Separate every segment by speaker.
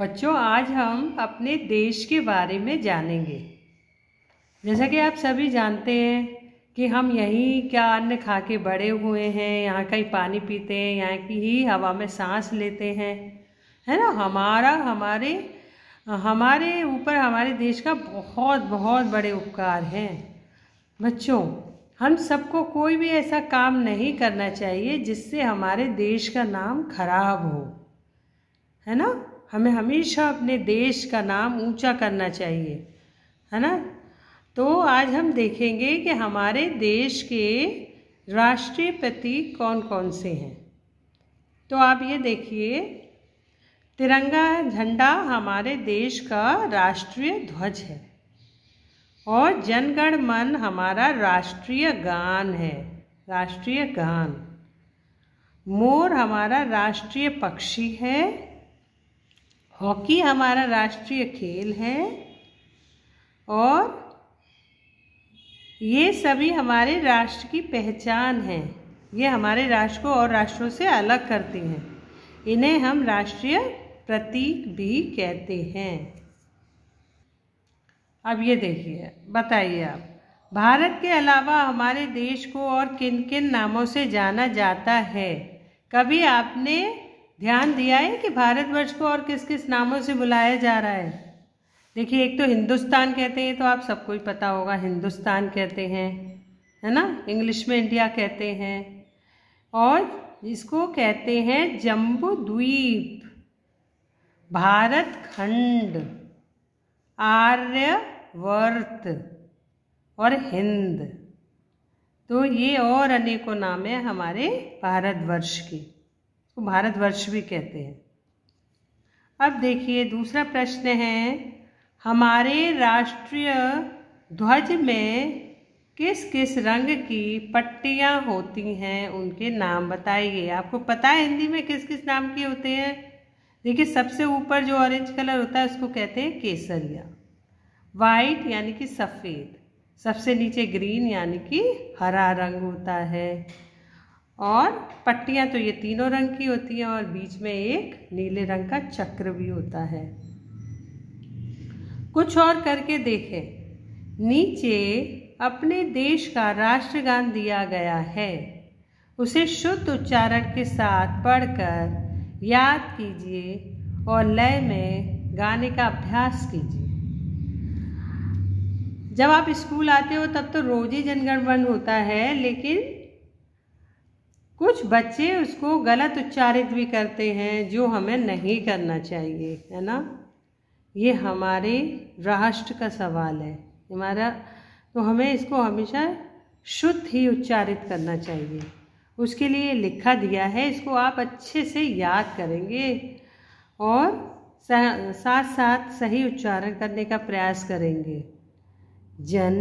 Speaker 1: बच्चों आज हम अपने देश के बारे में जानेंगे जैसा कि आप सभी जानते हैं कि हम यहीं क्या अन्न खा के बड़े हुए हैं यहाँ का ही पानी पीते हैं यहाँ की ही हवा में सांस लेते हैं है ना हमारा हमारे हमारे ऊपर हमारे देश का बहुत बहुत बड़े उपकार हैं बच्चों हम सबको कोई भी ऐसा काम नहीं करना चाहिए जिससे हमारे देश का नाम खराब हो है ना हमें हमेशा अपने देश का नाम ऊंचा करना चाहिए है ना तो आज हम देखेंगे कि हमारे देश के राष्ट्रीय प्रतीक कौन कौन से हैं तो आप ये देखिए तिरंगा झंडा हमारे देश का राष्ट्रीय ध्वज है और जनगण मन हमारा राष्ट्रीय गान है राष्ट्रीय गान मोर हमारा राष्ट्रीय पक्षी है हॉकी हमारा राष्ट्रीय खेल है और ये सभी हमारे राष्ट्र की पहचान है ये हमारे राष्ट्र को और राष्ट्रों से अलग करती हैं इन्हें हम राष्ट्रीय प्रतीक भी कहते हैं अब ये देखिए बताइए आप भारत के अलावा हमारे देश को और किन किन नामों से जाना जाता है कभी आपने ध्यान दिया है कि भारतवर्ष को और किस किस नामों से बुलाया जा रहा है देखिए एक तो हिंदुस्तान कहते हैं तो आप सबको ही पता होगा हिंदुस्तान कहते हैं है ना इंग्लिश में इंडिया कहते हैं और इसको कहते हैं जम्बू द्वीप भारत खंड आर्यवर्त और हिंद तो ये और अनेकों नाम है हमारे भारतवर्ष की तो भारतवर्ष भी कहते हैं अब देखिए दूसरा प्रश्न है हमारे राष्ट्रीय ध्वज में किस किस रंग की पट्टियाँ होती हैं उनके नाम बताइए आपको पता है हिंदी में किस किस नाम के होते हैं देखिए सबसे ऊपर जो ऑरेंज कलर होता है उसको कहते हैं केसरिया वाइट यानी कि सफ़ेद सबसे नीचे ग्रीन यानी कि हरा रंग होता है और पट्टियाँ तो ये तीनों रंग की होती हैं और बीच में एक नीले रंग का चक्र भी होता है कुछ और करके देखें नीचे अपने देश का राष्ट्रगान दिया गया है उसे शुद्ध उच्चारण के साथ पढ़कर याद कीजिए और लय में गाने का अभ्यास कीजिए जब आप स्कूल आते हो तब तो रोज़ ही जनगणमन होता है लेकिन कुछ बच्चे उसको गलत उच्चारित भी करते हैं जो हमें नहीं करना चाहिए है ना ये हमारे राष्ट्र का सवाल है हमारा तो हमें इसको हमेशा शुद्ध ही उच्चारित करना चाहिए उसके लिए लिखा दिया है इसको आप अच्छे से याद करेंगे और साथ साथ सही उच्चारण करने का प्रयास करेंगे जन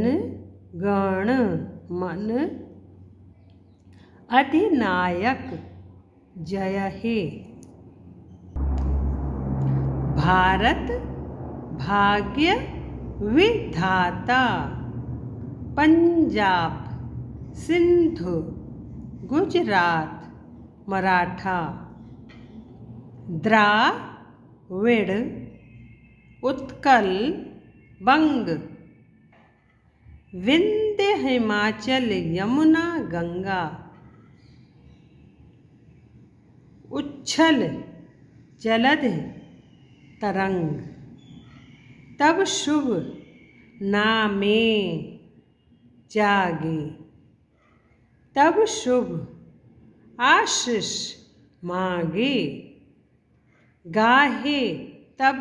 Speaker 1: गण मन अधिनायक जय हे भारत भाग्य विधाता पंजाब सिंधु गुजरात मराठा विड उत्कल बंग विंध्य हिमाचल यमुना गंगा उच्छल जलद तरंग तब शुभ नामे जागे तब शुभ आशीष मागे गाहे तब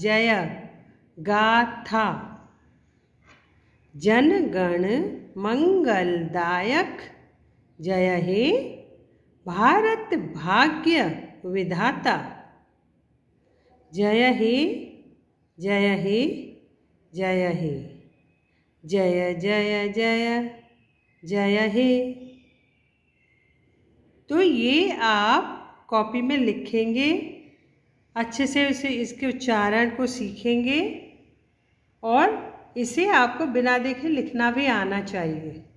Speaker 1: जय गाथा जनगण मंगलदायक जय हे भारत भाग्य विधाता जय हे जय हे जय हे जय जय जय जय हे तो ये आप कॉपी में लिखेंगे अच्छे से इसे इसके उच्चारण को सीखेंगे और इसे आपको बिना देखे लिखना भी आना चाहिए